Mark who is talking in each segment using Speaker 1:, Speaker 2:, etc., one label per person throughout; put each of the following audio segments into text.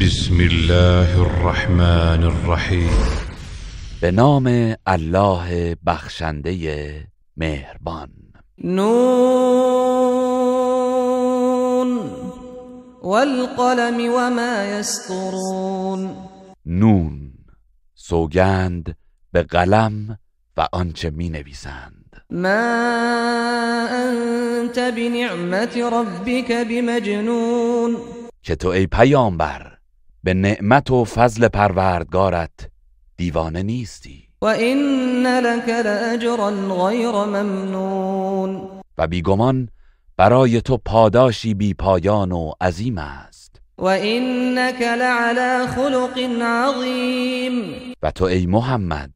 Speaker 1: بسم الله الرحمن الرحیم به نام الله بخشنده مهربان
Speaker 2: نون والقلم وما یسطرون
Speaker 1: نون سوگند به قلم و آنچه می نویسند
Speaker 2: ما انت بنعمت ربک بمجنون
Speaker 1: که تو ای پیامبر به نعمت و فضل پروردگارت دیوانه نیستی
Speaker 2: و این لک لاجرا غیر ممنون
Speaker 1: و بیگمان برای تو پاداشی بی پایان و عظیم است
Speaker 2: و اینک لعلا خلق عظیم
Speaker 1: و تو ای محمد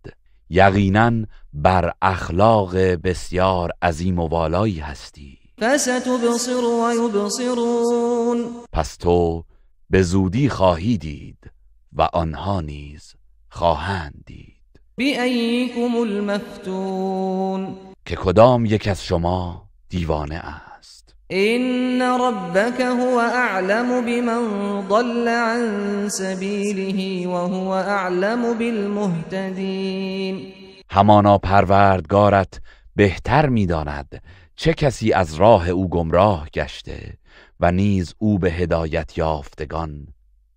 Speaker 1: یقینا بر اخلاق بسیار عظیم و والایی هستی
Speaker 2: فستبصر و یبصرون
Speaker 1: پس تو به زودی خواهی دید و آنها نیز خواهند دید
Speaker 2: بأیکم المفتون
Speaker 1: که کدام یک از شما دیوانه است
Speaker 2: این ربک هو اعلم بمن ضل عن سبیله و هو اعلم بالمهتدین
Speaker 1: همانا پروردگارت بهتر میداند چه کسی از راه او گمراه گشته و نیز او به هدایت یافتگان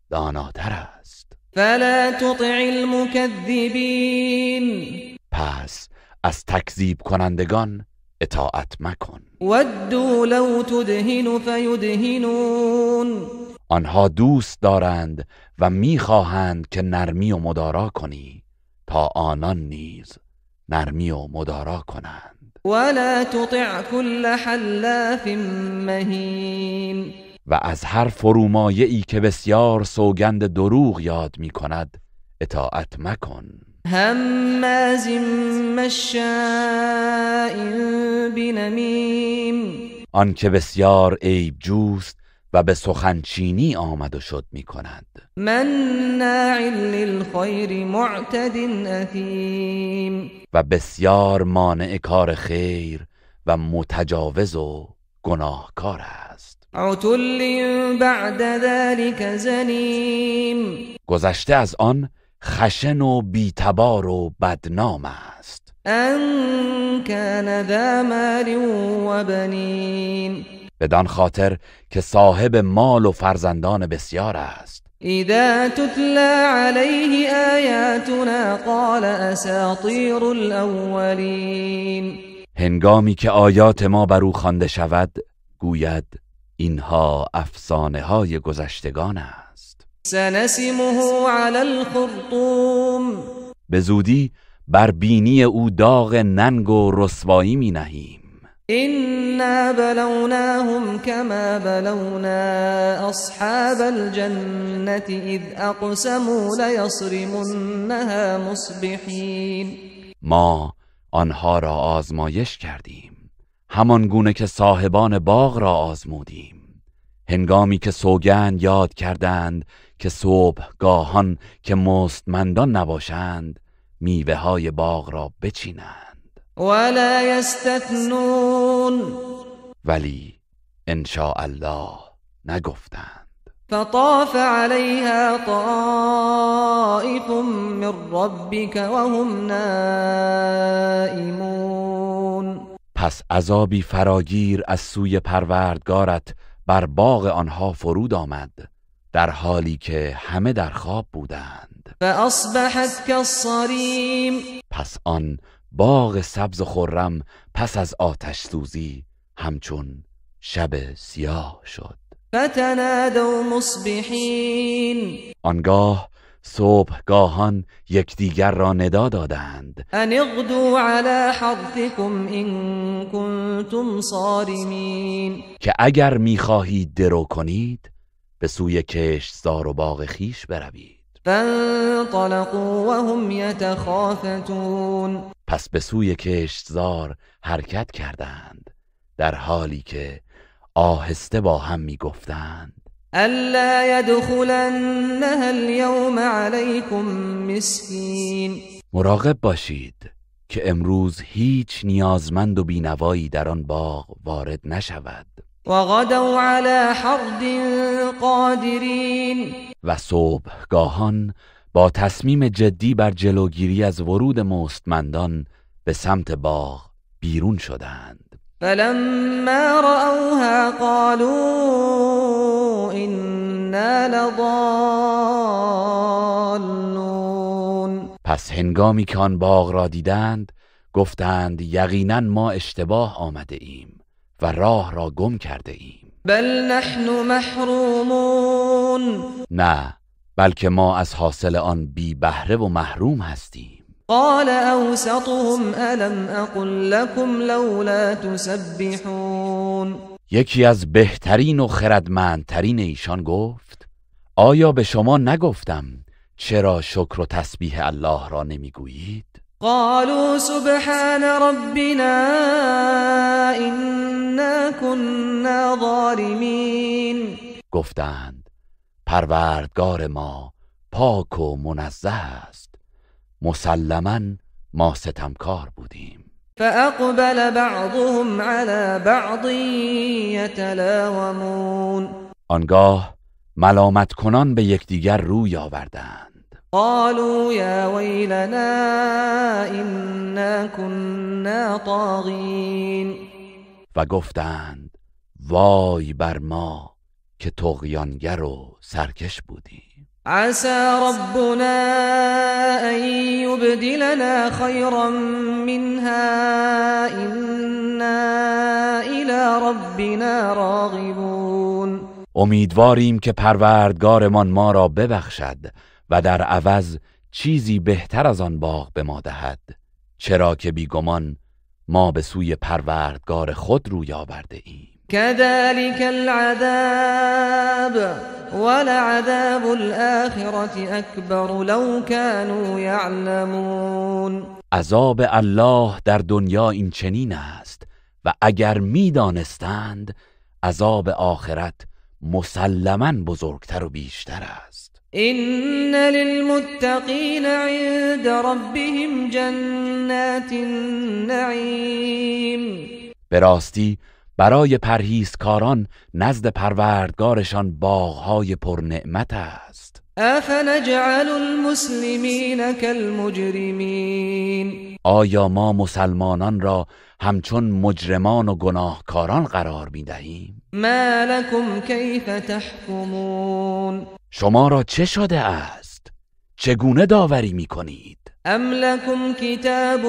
Speaker 1: داناتر
Speaker 2: است فلا تطع المکذبین
Speaker 1: پس از تکذیب کنندگان اطاعت مکن
Speaker 2: ودو لو تدهن فیدهنون
Speaker 1: آنها دوست دارند و میخواهند که نرمی و مدارا کنی تا آنان نیز نرمی و مدارا کنند
Speaker 2: ولا تطع کل حلاف مهین
Speaker 1: و از هر فرومایه ای که بسیار سوگند دروغ یاد می کند اطاعت مکن
Speaker 2: هماز مشاء بنمیم
Speaker 1: آن که بسیار عیب جوست و به سخنچینی آمد و شد می کند
Speaker 2: من للخیر معتد اثیم
Speaker 1: و بسیار مانع کار خیر و متجاوز و گناهکار است
Speaker 2: عتل بعد ذلک زنیم
Speaker 1: گذشته از آن خشن و بیتبار و بدنام است
Speaker 2: ان کان ذا مال و بنین
Speaker 1: بدان خاطر که صاحب مال و فرزندان بسیار است
Speaker 2: اذا تتلی علیه آیاتنا قال اساطیر الاولین
Speaker 1: هنگامی که آیات ما بر او خوانده شود گوید اینها افسانه های گذشتگان است
Speaker 2: سنسمه علی الخرطوم
Speaker 1: به زودی بر بینی او داغ ننگ و رسوایی می نهیم
Speaker 2: إنا بلوناهم كما بلونا أصحاب الجنة إذ اقسموا ليصرمنها مصبحين
Speaker 1: ما آنها را آزمایش کردیم همان گونه که صاحبان باغ را آزمودیم هنگامی که سوگند یاد کردند که صبح گاهان که مستمندان نباشند میوه های باغ را بچینند
Speaker 2: ولا یستثنون
Speaker 1: ولی ان الله نگفتند
Speaker 2: فطاف علیها طائف من ربک وهم نائمون
Speaker 1: پس عذابی فراگیر از سوی پروردگارت بر باغ آنها فرود آمد در حالی که همه در خواب بودند
Speaker 2: فاصبحت كالصريم
Speaker 1: پس آن باغ سبز و خرم پس از آتش سوزی همچون شب سیاه شد
Speaker 2: فتنادوا مصبحین
Speaker 1: آنگاه صبحگاهان یکدیگر را ندا دادند
Speaker 2: ان اغدوا على حرفكم ان كنتم صارمین
Speaker 1: که اگر میخواهید درو کنید به سوی کشتزار و باغ خیش بروید
Speaker 2: فانطلقوا وهم یتخافتون
Speaker 1: پس به سوی کشتزار حرکت کردند در حالی که آهسته با هم می گفتند
Speaker 2: الا یدخلنها الیوم علیکم
Speaker 1: مراقب باشید که امروز هیچ نیازمند و بینوایی در آن باغ وارد نشود
Speaker 2: و غدو علی حرد قادرین
Speaker 1: و صبحگاهان با تصمیم جدی بر جلوگیری از ورود مستمندان به سمت باغ بیرون شدند
Speaker 2: فلما رأوها قالوا
Speaker 1: پس هنگامی که آن باغ را دیدند گفتند یقینا ما اشتباه آمده ایم و راه را گم کرده ایم
Speaker 2: بل نحن محرومون
Speaker 1: نه بلکه ما از حاصل آن بی بهره و محروم هستیم
Speaker 2: قال اوسطهم الم اقل لکم لولا تسبحون
Speaker 1: یکی از بهترین و خردمندترین ایشان گفت آیا به شما نگفتم چرا شکر و تسبیح الله را نمیگویید
Speaker 2: قالوا سبحان ربنا انا کنا
Speaker 1: ظالمین گفتند پروردگار ما پاک و منزه است مسلما ما ستمکار بودیم
Speaker 2: فاقبل بعضهم علی بعض یتلاومون
Speaker 1: آنگاه ملامت کنان به یکدیگر روی آوردند
Speaker 2: قالوا یا ویلنا انا کنا طاغین
Speaker 1: و گفتند وای بر ما که تغیانگر و سرکش بودیم
Speaker 2: عسى ربنا ان يبدلنا خيرا منها انا الى ربنا راغبون
Speaker 1: امیدواریم که پروردگارمان ما را ببخشد و در عوض چیزی بهتر از آن باغ به ما دهد چرا که بیگمان ما به سوی پروردگار خود روی آورده ایم
Speaker 2: كذلك العذاب ولعذاب الآخرة اكبر لو كانوا يعلمون
Speaker 1: عذاب الله در دنیا این چنین است و اگر میدانستند عذاب آخرت مسلما بزرگتر و بیشتر است
Speaker 2: ان للمتقین عند ربهم جنات النعیم
Speaker 1: به برای پرهیزکاران نزد پروردگارشان باغهای پرنعمت است
Speaker 2: افنجعل المسلمین کالمجرمین
Speaker 1: آیا ما مسلمانان را همچون مجرمان و گناهکاران قرار می دهیم؟
Speaker 2: ما کیف تحکمون
Speaker 1: شما را چه شده است؟ چگونه داوری می کنید؟
Speaker 2: ام لکم کتاب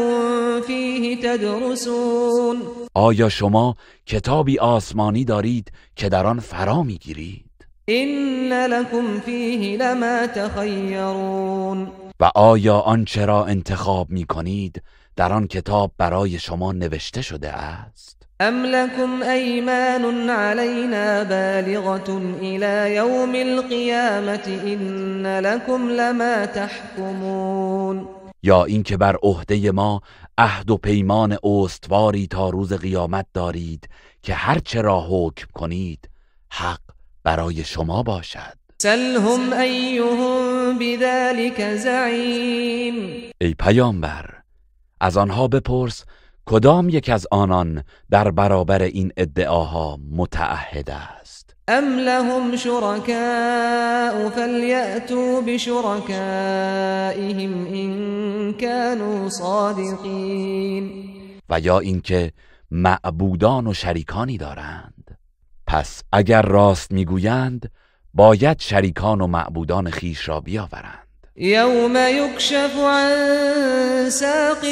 Speaker 2: فیه تدرسون
Speaker 1: آیا شما کتابی آسمانی دارید که در آن فرا می گیرید؟
Speaker 2: این لکم فیه لما تخیرون
Speaker 1: و آیا آن چرا انتخاب می کنید در آن کتاب برای شما نوشته شده است؟
Speaker 2: أم لكم أيمان علينا بالغة إلى يوم القيامة إن لكم لما تحكمون
Speaker 1: یا اینکه بر عهده ما عهد و پیمان استواری تا روز قیامت دارید که هرچه را حکم کنید حق برای شما باشد
Speaker 2: سلهم ایهم بذلک زعیم
Speaker 1: ای پیامبر از آنها بپرس کدام یک از آنان در برابر این ادعاها متعهد است
Speaker 2: ام لهم شركاء فلیأتوا بشركائهم ان كانوا صادقین
Speaker 1: و یا اینکه معبودان و شریکانی دارند پس اگر راست میگویند باید شریکان و معبودان خیش را بیاورند
Speaker 2: یوم يُكْشَفُ عن ساق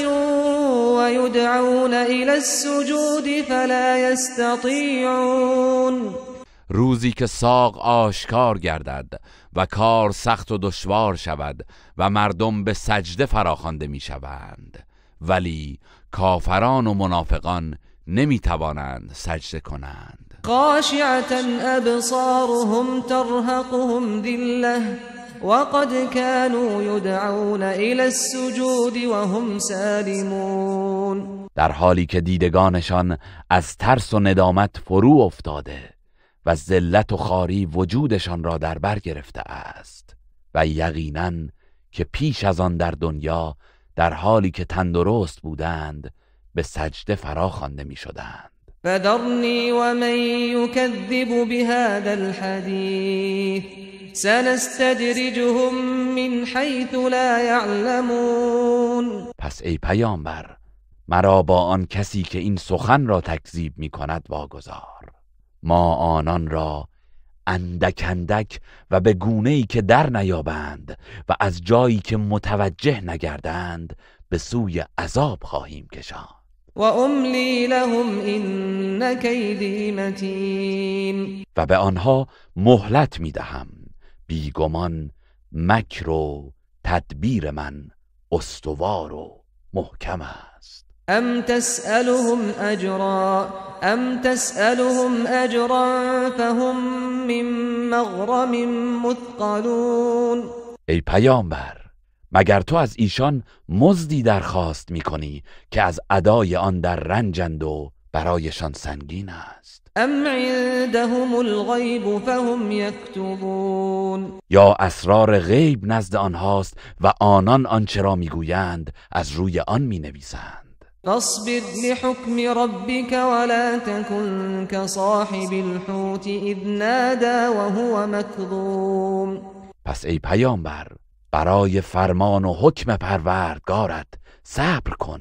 Speaker 2: ویدعون الى السجود فلا يَسْتَطِيعُونَ
Speaker 1: روزی که ساق آشکار گردد و کار سخت و دشوار شود و مردم به سجده فراخوانده می ولی کافران و منافقان نمی توانند سجده کنند
Speaker 2: قاشعتا ابصارهم ترهقهم ذله وقد کانوا یدعون الی السجود وهم سالمون
Speaker 1: در حالی که دیدگانشان از ترس و ندامت فرو افتاده و ذلت و خاری وجودشان را در بر گرفته است و یقینا که پیش از آن در دنیا در حالی که تندرست بودند به سجده فرا خوانده می
Speaker 2: فذرني ومن يكذب بهذا الحديث سنستدرجهم من حيث لا يعلمون
Speaker 1: پس ای پیامبر مرا با آن کسی که این سخن را تکذیب می کند واگذار ما آنان را اندک اندک و به گونه ای که در نیابند و از جایی که متوجه نگردند به سوی عذاب خواهیم کشان و به آنها مهلت می دهم بیگمان مکر و تدبیر من استوار و محکم
Speaker 2: است ام تسألهم اجرا ام تسألهم اجرا فهم من مغرم مثقلون
Speaker 1: ای پیامبر مگر تو از ایشان مزدی درخواست می کنی که از ادای آن در رنجند و برایشان سنگین است
Speaker 2: ام عندهم الغیب فهم یکتبون
Speaker 1: یا اسرار غیب نزد آنهاست و آنان آنچه را میگویند از روی آن می نویسند
Speaker 2: فاصبر لحكم ربك ولا تكن كصاحب الحوت اذ نادى وهو مكظوم
Speaker 1: پس ای پیامبر برای فرمان و حکم پروردگارت صبر کن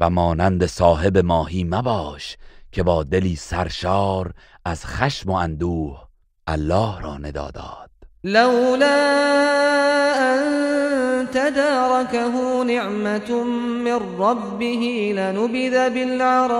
Speaker 1: و مانند صاحب ماهی مباش که با دلی سرشار از خشم و اندوه الله را نداداد
Speaker 2: لولا ان تداركه نعمت من ربه
Speaker 1: لنبذ بالعراء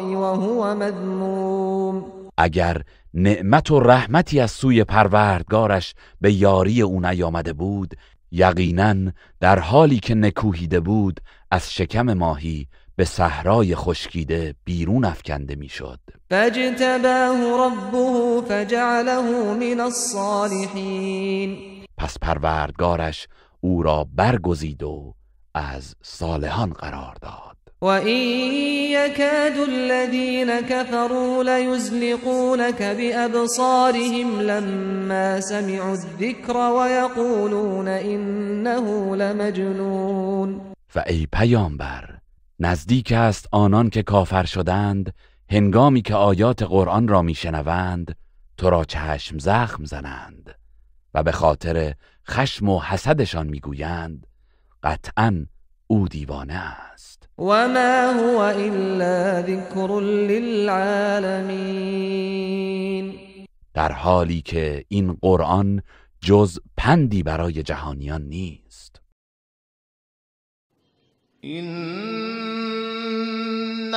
Speaker 2: وهو مذموم
Speaker 1: اگر نعمت و رحمتی از سوی پروردگارش به یاری او نیامده بود یقینا در حالی که نکوهیده بود از شکم ماهی به صحرای خشکیده بیرون افکنده میشد
Speaker 2: فاجتباه ربه فجعله من الصالحین
Speaker 1: پس پروردگارش او را برگزید و از صالحان قرار داد
Speaker 2: وَإِن الَّذِينَ كَفَرُوا لَيُزْلِقُونَكَ بِأَبْصَارِهِمْ لَمَّا سَمِعُوا الذِّكْرَ وَيَقُولُونَ إِنَّهُ لَمَجْنُونٌ
Speaker 1: فَأَيْ پَيَامْبَر نزدیک است آنان که کافر شدند هنگامی که آیات قرآن را میشنوند تو را چشم زخم زنند و به خاطر خشم و حسدشان میگویند قطعا او دیوانه است
Speaker 2: وما هو الا ذکر للعالمین
Speaker 1: در حالی که این قرآن جز پندی برای جهانیان نیست
Speaker 2: این